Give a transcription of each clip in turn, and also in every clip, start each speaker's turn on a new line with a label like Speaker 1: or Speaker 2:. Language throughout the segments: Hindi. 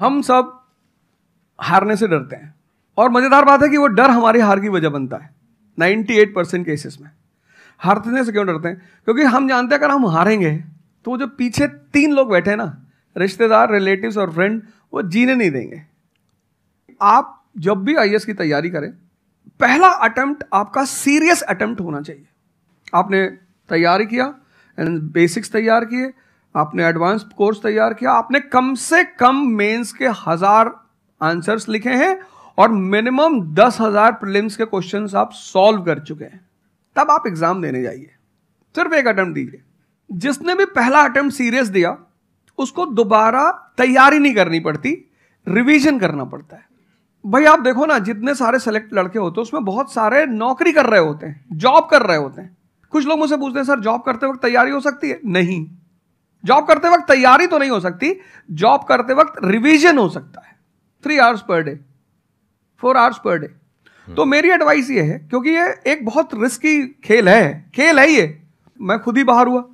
Speaker 1: हम सब हारने से डरते हैं और मज़ेदार बात है कि वो डर हमारी हार की वजह बनता है 98 परसेंट केसेस में हारने से क्यों डरते हैं क्योंकि हम जानते हैं अगर हम हारेंगे तो जो पीछे तीन लोग बैठे हैं ना रिश्तेदार रिलेटिव्स और फ्रेंड वो जीने नहीं देंगे आप जब भी आई की तैयारी करें पहला अटैम्प्ट आपका सीरियस अटैम्प्ट होना चाहिए आपने तैयारी किया एंड बेसिक्स तैयार किए आपने एडवांस कोर्स तैयार किया आपने कम से कम मेंस के हजार आंसर्स लिखे हैं और मिनिमम दस हजार प्रिलिम्स के क्वेश्चंस आप सॉल्व कर चुके हैं तब आप एग्जाम देने जाइए सिर्फ एक अटेम्प्ट दीजिए जिसने भी पहला अटेम्प्ट सीरियस दिया उसको दोबारा तैयारी नहीं करनी पड़ती रिविजन करना पड़ता है भाई आप देखो ना जितने सारे सेलेक्ट लड़के होते हैं उसमें बहुत सारे नौकरी कर रहे होते हैं जॉब कर रहे होते हैं कुछ लोग मुझसे पूछते हैं सर जॉब करते वक्त तैयारी हो सकती है नहीं जॉब करते वक्त तैयारी तो नहीं हो सकती जॉब करते वक्त रिवीजन हो सकता है three hours per day four hours per day तो हम्म। मेरी एडवाइस ये है क्योंकि ये एक बहुत रिस्की खेल है खेल है ये मैं खुद ही बाहर हुआ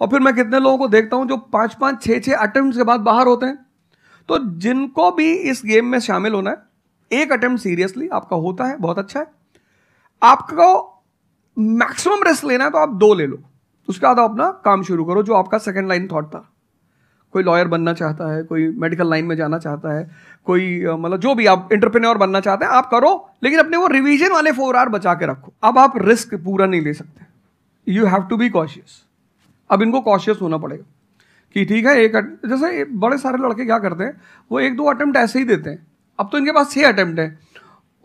Speaker 1: और फिर मैं कितने लोगों को देखता हूं जो पांच पांच छह छह अटेम्प्ट के बाद बाहर होते हैं तो जिनको भी इस गेम में शामिल होना है एक अटेम्प्ट सीरियसली आपका होता है बहुत अच्छा है आपको मैक्सिमम रिस्क लेना है तो आप दो ले लो तो उसके बाद आप अपना काम शुरू करो जो आपका सेकेंड लाइन थाट था कोई लॉयर बनना चाहता है कोई मेडिकल लाइन में जाना चाहता है कोई मतलब जो भी आप इंटरप्रेन्योर बनना चाहते हैं आप करो लेकिन अपने वो रिवीजन वाले फोर आर बचा के रखो अब आप रिस्क पूरा नहीं ले सकते you have to be cautious अब इनको कॉशियस होना पड़ेगा कि ठीक है एक जैसे बड़े सारे लड़के क्या करते हैं वो एक दो अटैम्प्ट ऐसे ही देते हैं अब तो इनके पास छः अटैम्प्ट हैं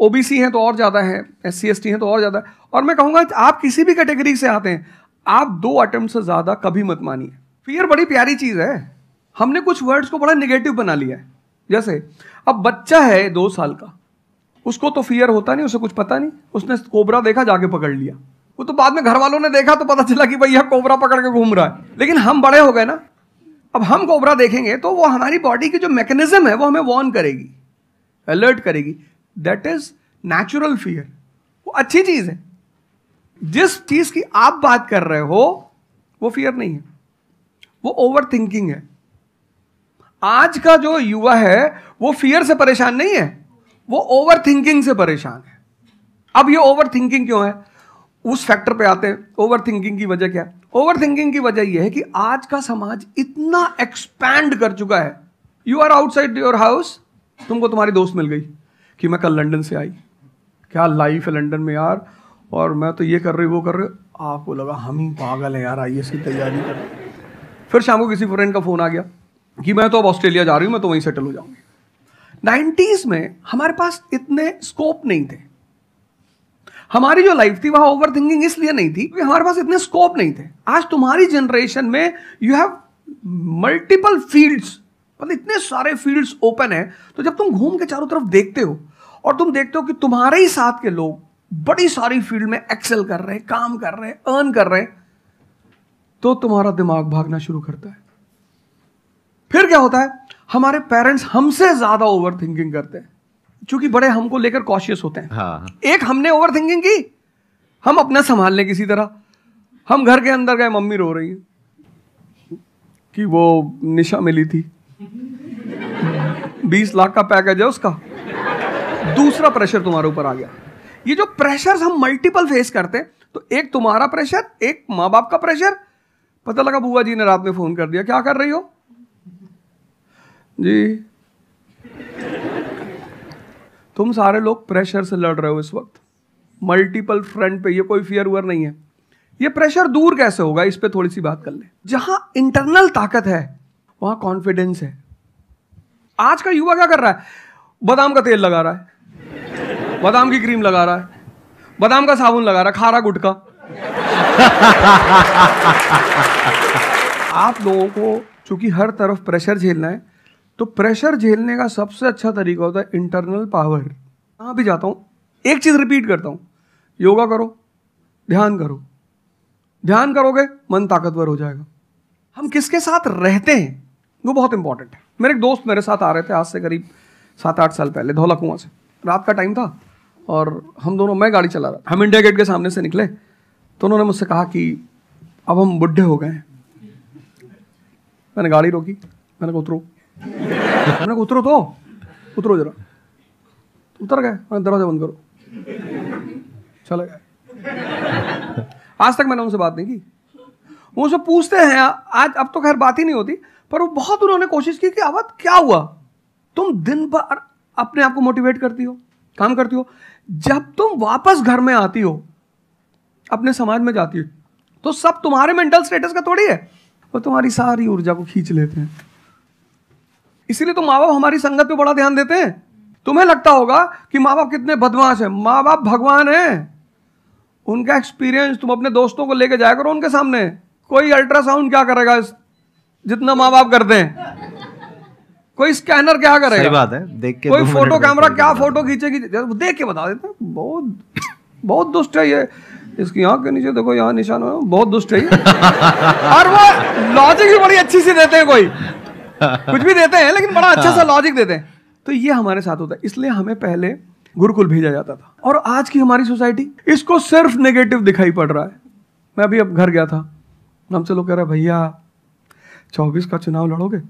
Speaker 1: ओ बी सी हैं तो और ज़्यादा है एस सी एस टी हैं तो और ज़्यादा है और मैं कहूँगा आप किसी भी कैटेगरी से आते हैं आप दो अटेम्प्ट से ज़्यादा कभी मत मानिए फियर बड़ी प्यारी चीज़ है हमने कुछ वर्ड्स को बड़ा निगेटिव बना लिया है जैसे अब बच्चा है दो साल का उसको तो फियर होता नहीं उसे कुछ पता नहीं उसने कोबरा देखा जाके पकड़ लिया वो तो बाद में घर वालों ने देखा तो पता चला कि भैया कोबरा पकड़ के घूम रहा है लेकिन हम बड़े हो गए ना अब हम कोबरा देखेंगे तो वो हमारी बॉडी की जो मैकेनिज्म है वो हमें वॉर्न करेगी अलर्ट करेगी दैट इज नेचुरल फियर वो अच्छी चीज़ है जिस चीज की आप बात कर रहे हो वो फियर नहीं है वो ओवर थिंकिंग है आज का जो युवा है वो फियर से परेशान नहीं है वो ओवर थिंकिंग से परेशान है अब ये ओवर थिंकिंग क्यों है उस फैक्टर पे आते हैं ओवर थिंकिंग की वजह क्या है ओवर थिंकिंग की वजह यह है कि आज का समाज इतना एक्सपैंड कर चुका है you are outside your house तुमको तुम्हारी दोस्त मिल गई कि मैं कल लंदन से आई क्या लाइफ है लंदन में यार और मैं तो ये कर रही वो कर रही आपको लगा हम ही पागल हैं यार आई की तैयारी कर फिर शाम को किसी फ्रेंड का फ़ोन आ गया कि मैं तो अब ऑस्ट्रेलिया जा रही हूँ मैं तो वहीं सेटल हो जाऊंगी नाइन्टीज़ में हमारे पास इतने स्कोप नहीं थे हमारी जो लाइफ थी वह ओवर थिंकिंग इसलिए नहीं थी क्योंकि हमारे पास इतने स्कोप नहीं थे आज तुम्हारी जनरेशन में यू हैव मल्टीपल फील्ड्स मतलब इतने सारे फील्ड्स ओपन है तो जब तुम घूम के चारों तरफ देखते हो और तुम देखते हो कि तुम्हारे ही साथ के लोग बड़ी सारी फील्ड में एक्सेल कर रहे हैं काम कर रहे हैं अर्न कर रहे हैं तो तुम्हारा दिमाग भागना शुरू करता है फिर क्या होता है हमारे पेरेंट्स हमसे ज्यादा ओवर थिंकिंग करते हैं क्योंकि बड़े हमको लेकर कॉशियस होते हैं हाँ। एक हमने ओवर थिंकिंग की हम अपना संभाल लें किसी तरह हम घर के अंदर गए मम्मी रो रही है कि वो निशा मिली थी बीस लाख का पैकेज है उसका दूसरा प्रेशर तुम्हारे ऊपर आ गया ये जो प्रेशर्स हम मल्टीपल फेस करते हैं तो एक तुम्हारा प्रेशर एक माँ बाप का प्रेशर पता लगा बुआ जी ने रात में फोन कर दिया क्या कर रही हो जी तुम सारे लोग प्रेशर से लड़ रहे हो इस वक्त मल्टीपल फ्रंट पे ये कोई फियर हुअर नहीं है ये प्रेशर दूर कैसे होगा इस पर थोड़ी सी बात कर ले जहां इंटरनल ताकत है वहां कॉन्फिडेंस है आज का युवा क्या कर रहा है बादाम का तेल लगा रहा है बादाम की क्रीम लगा रहा है बादाम का साबुन लगा रहा है खारा गुटका आप लोगों को चूंकि हर तरफ प्रेशर झेलना है तो प्रेशर झेलने का सबसे अच्छा तरीका होता है इंटरनल पावर कहाँ भी जाता हूँ एक चीज़ रिपीट करता हूँ योगा करो ध्यान करो ध्यान करोगे मन ताकतवर हो जाएगा हम किसके साथ रहते हैं वो बहुत इंपॉर्टेंट है मेरे एक दोस्त मेरे साथ आ रहे थे आज से करीब सात आठ साल पहले धौला कुआं से रात का टाइम था और हम दोनों मैं गाड़ी चला रहा हम इंडिया गेट के सामने से निकले तो उन्होंने मुझसे कहा कि अब हम बुढ़े हो गए हैं मैंने गाड़ी रोकी मैंने कहा उतरो मैंने कहा उतरो तो उतरो जरा तो उतर गए मैंने दरवाजा बंद करो चले गए आज तक मैंने उनसे बात नहीं की वो उनसे पूछते हैं आज अब तो खैर बात ही नहीं होती पर वो बहुत उन्होंने कोशिश की कि अब क्या हुआ तुम दिन भर अपने आप को मोटिवेट करती हो काम करती हो जब तुम वापस घर में आती हो अपने समाज में जाती हो तो सब तुम्हारे मेंटल स्टेटस का थोड़ी है वो तुम्हारी सारी ऊर्जा को खींच लेते हैं इसीलिए तो माँ बाप हमारी संगत पे बड़ा ध्यान देते हैं तुम्हें लगता होगा कि माँ बाप कितने बदमाश हैं माँ बाप भगवान हैं उनका एक्सपीरियंस तुम अपने दोस्तों को लेके जाया करो उनके सामने कोई अल्ट्रासाउंड क्या करेगा जितना माँ बाप करते हैं कोई स्कैनर क्या करेगा सही बात है देख के कोई फोटो कैमरा क्या फोटो खींचेगी देख के बता देते बहुत बहुत दुष्ट है ये इसकी आँख के नीचे देखो यहाँ निशान है बहुत दुष्ट है और वो लॉजिक भी बड़ी अच्छी सी देते हैं कोई कुछ भी देते हैं लेकिन बड़ा अच्छा सा लॉजिक हाँ। देते हैं तो ये हमारे साथ होता है इसलिए हमें पहले गुरुकुल भेजा जाता था और आज की हमारी सोसाइटी इसको सिर्फ नेगेटिव दिखाई पड़ रहा है मैं अभी अब घर गया था हमसे लोग कह रहे भैया चौबीस का चुनाव लड़ोगे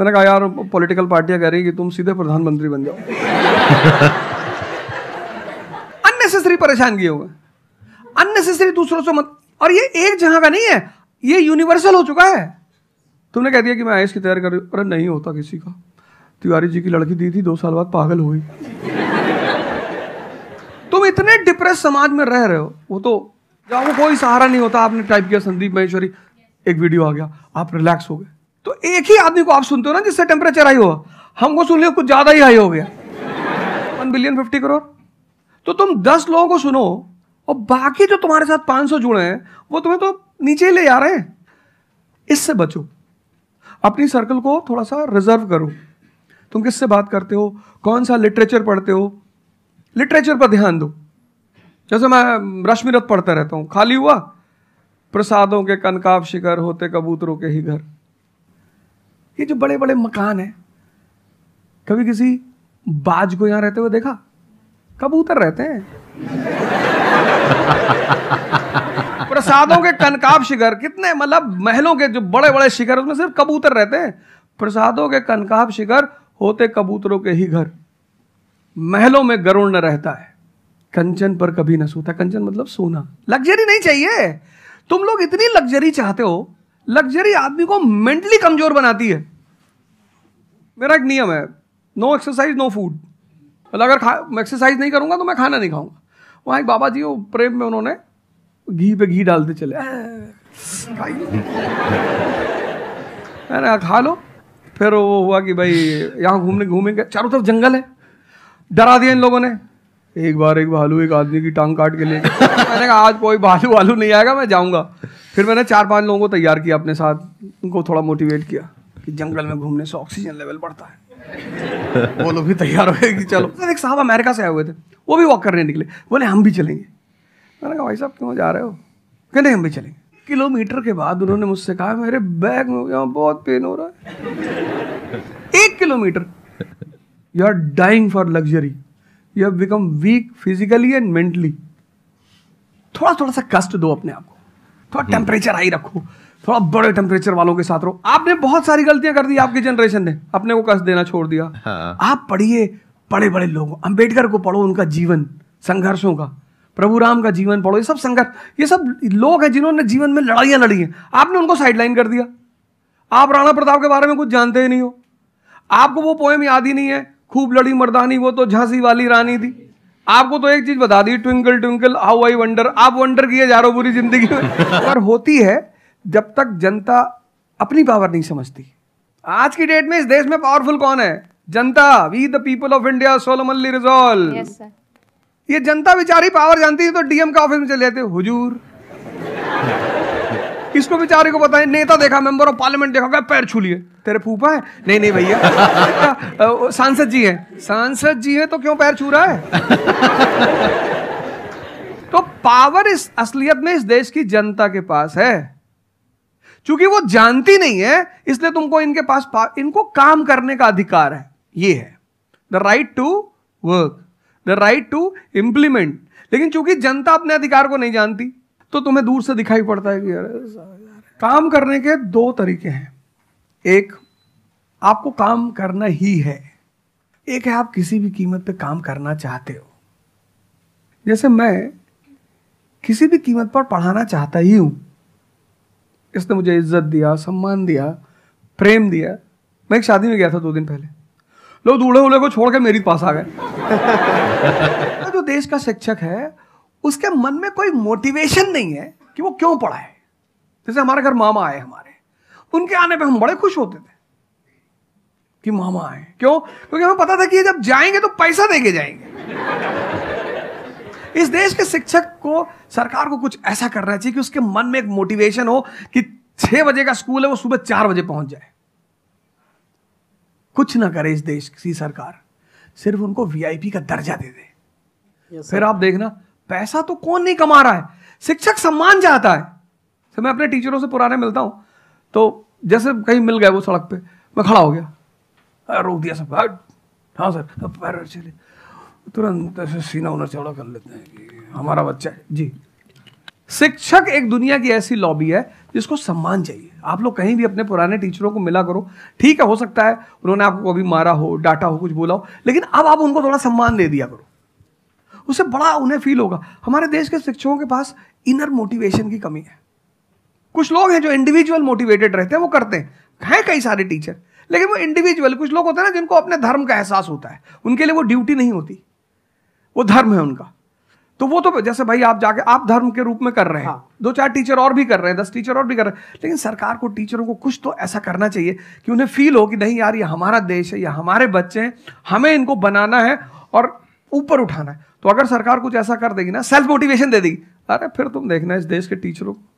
Speaker 1: मैंने कहा यार पॉलिटिकल पार्टियां कह रही कि तुम सीधे प्रधानमंत्री बन जाओ अननेसेसरी परेशान किए होगा अननेसेसरी दूसरों से मत और ये एक जहां का नहीं है ये यूनिवर्सल हो चुका है तुमने कह दिया कि मैं आई की तैयारी कर रही हूं अरे नहीं होता किसी का तिवारी जी की लड़की दी थी दो साल बाद पागल हुई तुम इतने डिप्रेस समाज में रह रहे हो वो तो जहाँ कोई सहारा नहीं होता आपने टाइप किया संदीप महेश्वरी एक वीडियो आ गया आप रिलैक्स हो गए एक ही आदमी को आप सुनते हो ना जिससे टेम्परेचर हाई हो हमको सुन लिया कुछ ज़्यादा ही हाई हो गया वन बिलियन फिफ्टी करोड़ तो तुम दस लोगों को सुनो और बाकी जो तुम्हारे साथ पांच सौ जुड़े हैं वो तुम्हें तो नीचे ले जा रहे हैं इससे बचो अपनी सर्कल को थोड़ा सा रिजर्व करो तुम किससे बात करते हो कौन सा लिटरेचर पढ़ते हो लिटरेचर पर ध्यान दो जैसे मैं रश्मिरथ पढ़ता रहता हूं खाली हुआ प्रसादों के कनकाव शिकर होते कबूतरों के ही घर ये जो बड़े बड़े मकान हैं कभी किसी बाज को यहाँ रहते हुए देखा कबूतर रहते हैं प्रसादों के कनकाब शिखर कितने मतलब महलों के जो बड़े बड़े शिखर उसमें सिर्फ कबूतर रहते हैं प्रसादों के कनकाब शिखर होते कबूतरों के ही घर महलों में गरुड़ न रहता है कंचन पर कभी न सोता कंचन मतलब सोना लग्जरी नहीं चाहिए तुम लोग इतनी लग्जरी चाहते हो लग्जरी आदमी को मेंटली कमजोर बनाती है मेरा एक नियम है नो एक्सरसाइज नो फूड मतलब अगर खा एक्सरसाइज नहीं करूंगा तो मैं खाना नहीं खाऊंगा वहां एक बाबा जी वो प्रेम में उन्होंने घी पे घी डालते चले मैंने कहा खा लो फिर वो हुआ कि भाई यहाँ घूमने घूमेंगे चारों तरफ जंगल है डरा दिया इन लोगों ने एक बार एक भालू एक आदमी की टांग काट के ले मैंने कहा आज कोई भालू वालू नहीं आएगा मैं जाऊँगा फिर मैंने चार पाँच लोगों को तैयार किया अपने साथ उनको थोड़ा मोटिवेट किया कि जंगल में घूमने से ऑक्सीजन लेवल बढ़ता है वो लोग भी तैयार हुए कि चलो तो एक साहब अमेरिका से आए हुए थे वो भी वॉक करने निकले बोले हम भी चलेंगे मैंने कहा भाई साहब क्यों जा रहे हो कह नहीं हम भी चलेंगे किलोमीटर के बाद उन्होंने मुझसे कहा मेरे बैग में यहाँ बहुत पेन हो रहा है एक kilometer you are dying for luxury you have become weak physically and mentally थोड़ा थोड़ा सा कष्ट दो अपने आप को थोड़ा टेम्परेचर हम्म। हाई रखो थोड़ा बड़े टेम्परेचर वालों के साथ रहो आपने बहुत सारी गलतियां कर दी आपकी जनरेशन ने अपने को कष्ट देना छोड़ दिया हाँ। आप पढ़िए बड़े बड़े लोग अंबेडकर को पढ़ो उनका जीवन संघर्षों का प्रभु राम का जीवन पढ़ो ये सब संघर्ष ये सब लोग हैं जिन्होंने जीवन में लड़ाइयां लड़ी हैं आपने उनको साइडलाइन कर दिया आप राणा प्रताप के बारे में कुछ जानते ही नहीं हो आपको वो पोएम याद ही नहीं है खूब लड़ी मर्दानी वो तो झांसी वाली रानी थी आपको तो एक चीज बता दी twinkle twinkle how I wonder आप वंडर किए जा रहे हो पूरी जिंदगी में पर होती है जब तक जनता अपनी पावर नहीं समझती आज की डेट में इस देश में पावरफुल कौन है जनता we the people of India solemnly resolve yes, ये जनता बेचारी पावर जानती है तो डीएम का ऑफिस में चले जाते हुजूर इसको बेचारे को बताए नेता देखा मेंबर ऑफ पार्लियामेंट देखा गया पैर छू लिए तेरे फूफा है नहीं नहीं भैया सांसद जी हैं सांसद जी हैं तो क्यों पैर छू रहा है तो पावर इस असलियत में इस देश की जनता के पास है चूंकि वो जानती नहीं है इसलिए तुमको इनके पास इनको काम करने का अधिकार है ये है the right to work the right to implement लेकिन चूंकि जनता अपने अधिकार को नहीं जानती तो तुम्हें दूर से दिखाई पड़ता है कि अरे काम करने के दो तरीके हैं एक आपको काम करना ही है एक है आप किसी भी कीमत पर काम करना चाहते हो जैसे मैं किसी भी कीमत पर पढ़ाना चाहता ही हूं इसने मुझे इज्जत दिया सम्मान दिया प्रेम दिया मैं एक शादी में गया था दो दिन पहले लोग दूढ़े उड़े को छोड़ के पास आ गए जो देश का शिक्षक है उसके मन में कोई मोटिवेशन नहीं है कि वो क्यों पढ़ा है जैसे हमारे घर मामा आए हमारे उनके आने पे हम बड़े खुश होते थे कि मामा आए क्यों क्योंकि हमें पता था कि ये जब जाएंगे तो पैसा दे के जाएंगे इस देश के शिक्षक को सरकार को कुछ ऐसा करना चाहिए कि उसके मन में एक मोटिवेशन हो कि छह बजे का स्कूल है वो सुबह चार बजे पहुंच जाए कुछ ना करे इस देश की सरकार सिर्फ उनको वीआईपी का दर्जा दे दे yes, फिर आप देखना पैसा तो कौन नहीं कमा रहा है शिक्षक सम्मान चाहता है तो मैं अपने टीचरों से पुराने मिलता हूं तो जैसे कहीं मिल गए वो सड़क पे मैं खड़ा हो गया रोक दिया सब हाँ सर पैर चले तुरंत ऐसे सीना उना चौड़ा कर लेते हैं हमारा बच्चा है जी शिक्षक एक दुनिया की ऐसी लॉबी है जिसको सम्मान चाहिए आप लोग कहीं भी अपने पुराने टीचरों को मिला करो ठीक है हो सकता है उन्होंने आपको कभी मारा हो डांटा हो कुछ बोला हो लेकिन अब आप उनको थोड़ा सम्मान दे दिया करो उससे बड़ा उन्हें फील होगा हमारे देश के शिक्षकों के पास इनर मोटिवेशन की कमी है कुछ लोग हैं जो इंडिविजुअल मोटिवेटेड रहते हैं वो करते हैं हैं कई सारे टीचर लेकिन वो इंडिविजुअल कुछ लोग होते हैं ना जिनको अपने धर्म का एहसास होता है उनके लिए वो ड्यूटी नहीं होती वो धर्म है उनका तो वो तो जैसे भाई आप जाके आप धर्म के रूप में कर रहे हैं हाँ। दो चार टीचर और भी कर रहे हैं दस टीचर और भी कर रहे हैं लेकिन सरकार को टीचरों को कुछ तो ऐसा करना चाहिए कि उन्हें फील हो कि नहीं यार ये हमारा देश है ये हमारे बच्चे हैं हमें इनको बनाना है और ऊपर उठाना है तो अगर सरकार कुछ ऐसा कर देगी ना सेल्फ मोटिवेशन दे देगी अरे फिर तुम देखना इस देश के टीचरों को